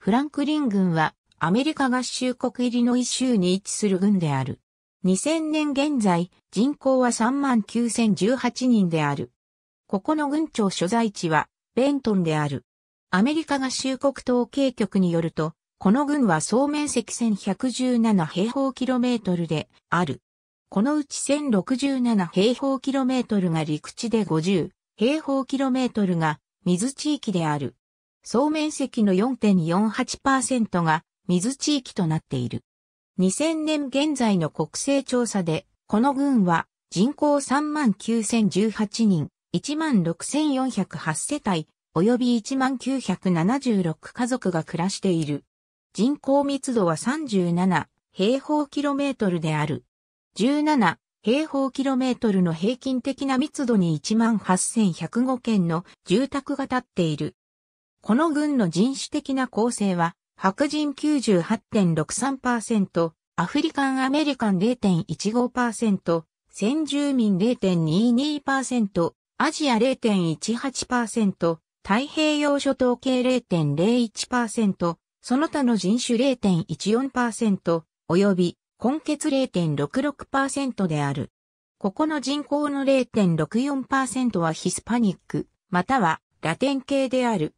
フランクリン郡はアメリカ合衆国イリノイ州に位置する郡である。2000年現在、人口は39,018人である。ここの郡庁所在地は、ベントンである。アメリカ合衆国統計局によると、この郡は総面積1117平方キロメートルである。このうち1067平方キロメートルが陸地で50平方キロメートルが水地域である。総面積の4.48%が水地域となっている。2000年現在の国勢調査で、この群は人口39,018人、16,408世帯、及び1976家族が暮らしている。人口密度は37平方キロメートルである。17平方キロメートルの平均的な密度に18,105件の住宅が建っている。この軍の人種的な構成は、白人98.63%、アフリカンアメリカン0.15%、先住民0.22%、アジア0.18%、太平洋諸島系0.01%、その他の人種0.14%、及び、根結0.66%である。ここの人口の0.64%はヒスパニック、またはラテン系である。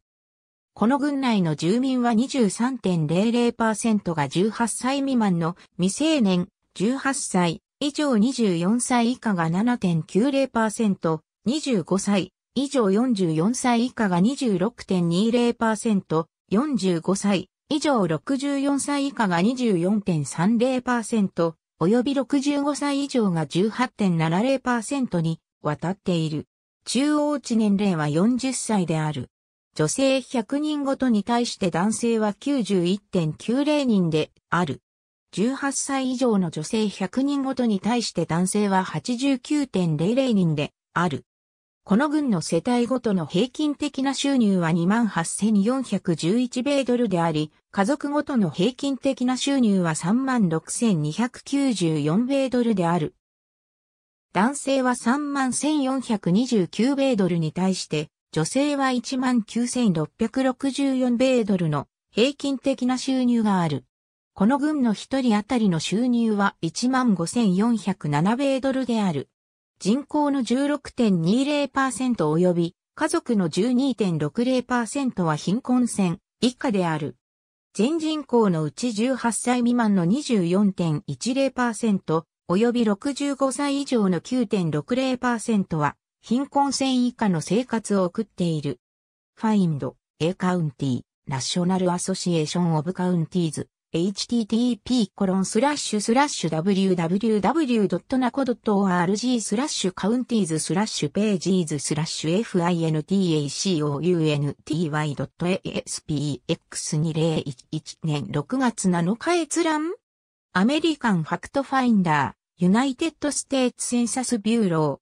この郡内の住民は23.00%が18歳未満の未成年、18歳以上24歳以下が7.90%、25歳以上44歳以下が26.20%、45歳以上64歳以下が24.30%、及び65歳以上が18.70%に渡っている。中央値年齢は40歳である。女性100人ごとに対して男性は91.90人である。18歳以上の女性100人ごとに対して男性は89.00人である。この群の世帯ごとの平均的な収入は28,411米ドルであり、家族ごとの平均的な収入は36,294米ドルである。男性は31,429米ドルに対して、女性は19,664米ドルの平均的な収入がある。この軍の一人当たりの収入は15,407米ドルである。人口の16.20%及び家族の12.60%は貧困線以下である。全人口のうち18歳未満の24.10%及び65歳以上の9.60%は貧困線以下の生活を送っている。Find A County National Association of Counties http www.naco.org c o u n t i e s p a g e s fintacounty.aspx2011 年6月7日閲覧アメリカンファクトファインダーユナイテッドステーツセンサスビューロー